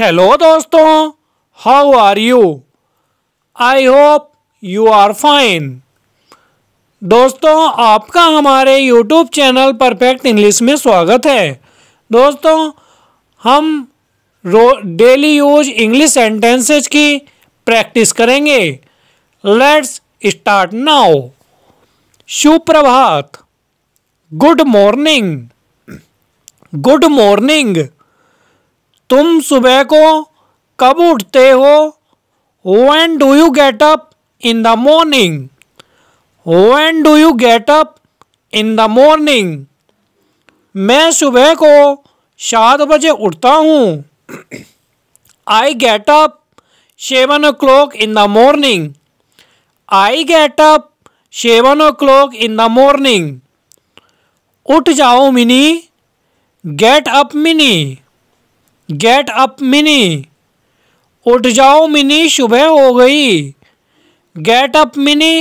hello दोस्तों how are you I hope you are fine दोस्तों आपका हमारे यूट्यूब चैनल परफेक्ट इंग्लिश में स्वागत है दोस्तों हम रो डेली यूज इंग्लिश सेंटेंसेज की प्रैक्टिस करेंगे लेट्स स्टार्ट नाउ सुप्रभात गुड मॉर्निंग गुड मॉर्निंग तुम सुबह को कब उठते हो when do you get up in the morning when do you get up in the morning मैं सुबह को सात बजे उठता हूँ I get up seven o'clock in the morning I get up seven o'clock in the morning उठ जाओ mini get up Mini get up Mini उठ जाओ मिनी सुबह हो गई get up Mini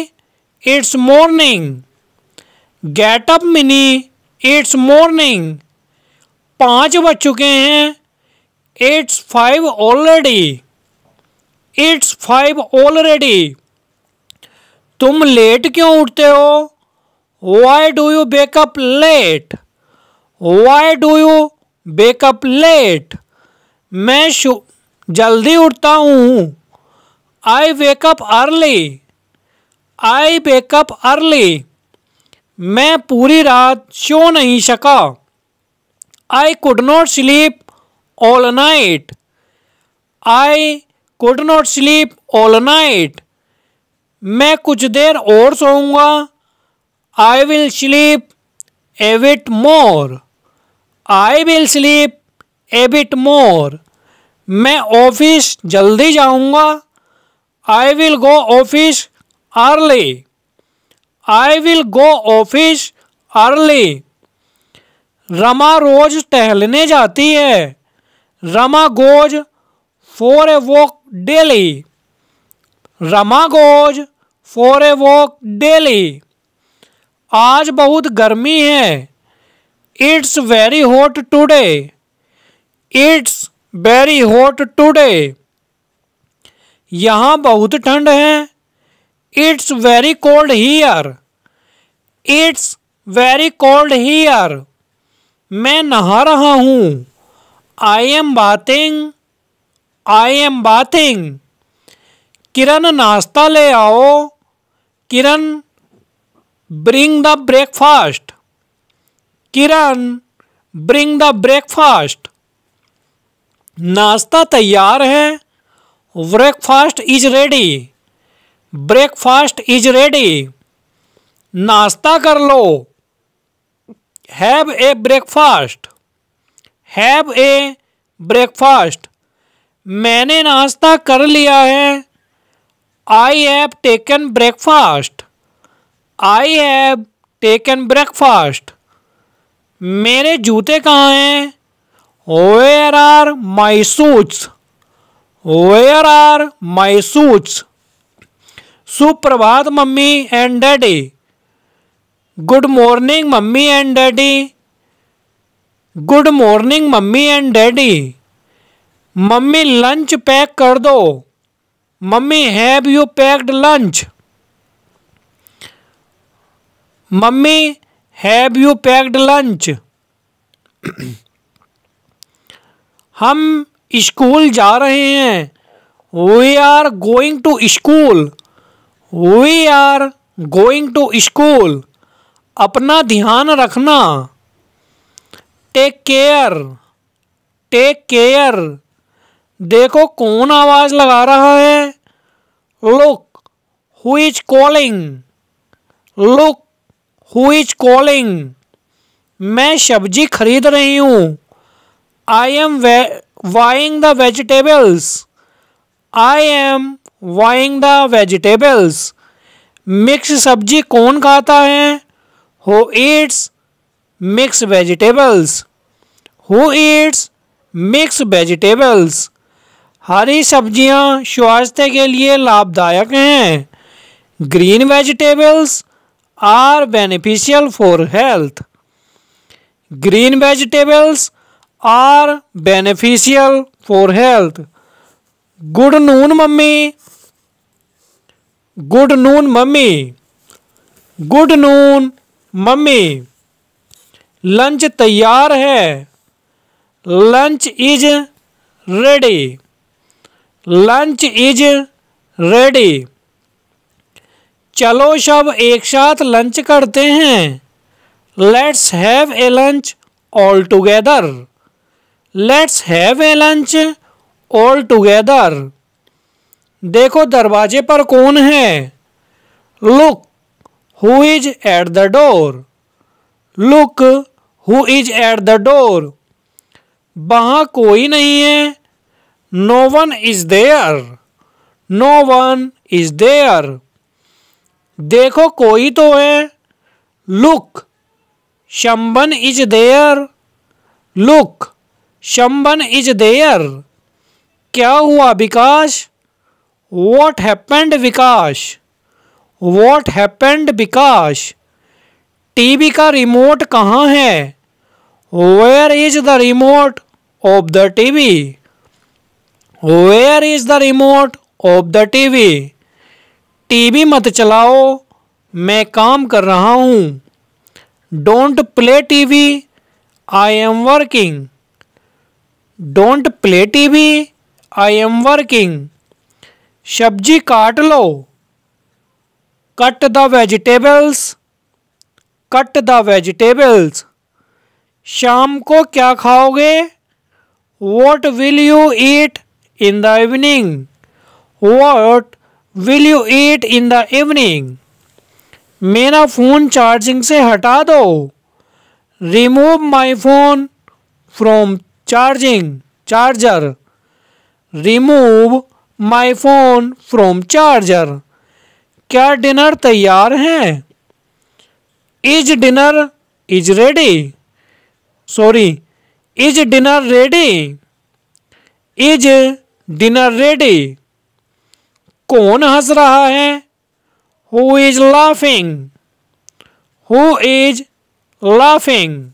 it's morning get up Mini it's morning पाँच बज चुके हैं it's five already it's five already तुम लेट क्यों उठते हो why do you wake up late why do you wake up late मैं शो जल्दी उठता हूँ I wake up early I wake up early मैं पूरी रात शो नहीं सका I could not sleep all night I could not sleep all night मैं कुछ देर और सोऊंगा I will sleep a bit more I will sleep a bit more मैं ऑफिस जल्दी जाऊंगा I will go office early I will go office early Rama रोज टहलने जाती है Rama goes for a walk daily Rama goes for a walk daily आज बहुत गर्मी है it's very hot today it's very hot today यहाँ बहुत ठंड है it's very cold here it's very cold here मैं नहा रहा हूँ I am bathing I am bathing Kiran नाश्ता ले आओ Kiran bring the breakfast Kiran bring the breakfast नाश्ता तैयार है breakfast is ready breakfast is ready नाश्ता कर लो have a breakfast have a breakfast मैंने नाश्ता कर लिया है I have taken breakfast I have taken breakfast मेरे जूते कहाँ हैं Where are my suits Where are my suits सुप्रभात mummy and daddy good morning mummy and daddy good morning mummy and daddy mummy lunch pack कर दो mummy have you packed lunch mummy have you packed lunch हम school जा रहे हैं we are going to school we are going to school अपना ध्यान रखना take care take care देखो कौन आवाज़ लगा रहा है look who is calling look who is calling मैं सब्जी खरीद रही हूँ I am buying the vegetables I am buying the vegetables mix सब्जी कौन खाता है who eats mix vegetables who eats mix vegetables हरी सब्जियां स्वास्थ्य के लिए लाभदायक हैं green vegetables are beneficial for health green vegetables are beneficial for health good noon mummy good noon mummy good noon mummy lunch तैयार है lunch is ready lunch is ready चलो सब एक साथ लंच करते हैं let's have a lunch all together let's have a lunch all together देखो दरवाजे पर कौन है look who is at the door look who is at the door वहाँ कोई नहीं है no one is there no one is there देखो कोई तो है look somebody is there look somebody is there क्या हुआ विकास what happened Vikas what happened Vikas TV का रिमोट कहाँ है where is the remote of the TV where is the remote of the TV TV मत चलाओ मैं काम कर रहा हूँ don't play TV I am working don't play TV I am working सब्जी काट लो cut the vegetables cut the vegetables शाम को क्या खाओगे what will you eat in the evening what will you eat in the evening मेरा phone charging से हटा दो remove my phone from charging charger remove my phone from charger क्या dinner तैयार है is dinner is ready sorry is dinner ready is dinner ready कौन हंस रहा है who is laughing who is laughing